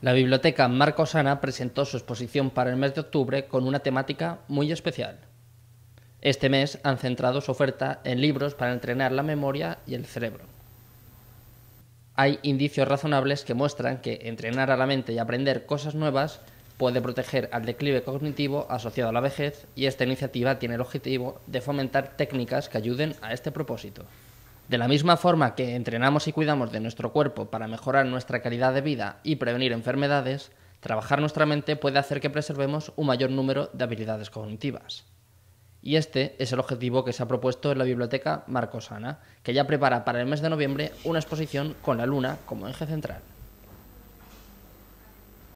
La biblioteca Marcosana presentó su exposición para el mes de octubre con una temática muy especial. Este mes han centrado su oferta en libros para entrenar la memoria y el cerebro. Hay indicios razonables que muestran que entrenar a la mente y aprender cosas nuevas puede proteger al declive cognitivo asociado a la vejez y esta iniciativa tiene el objetivo de fomentar técnicas que ayuden a este propósito. De la misma forma que entrenamos y cuidamos de nuestro cuerpo para mejorar nuestra calidad de vida y prevenir enfermedades, trabajar nuestra mente puede hacer que preservemos un mayor número de habilidades cognitivas. Y este es el objetivo que se ha propuesto en la biblioteca Marcosana, que ya prepara para el mes de noviembre una exposición con la luna como eje central.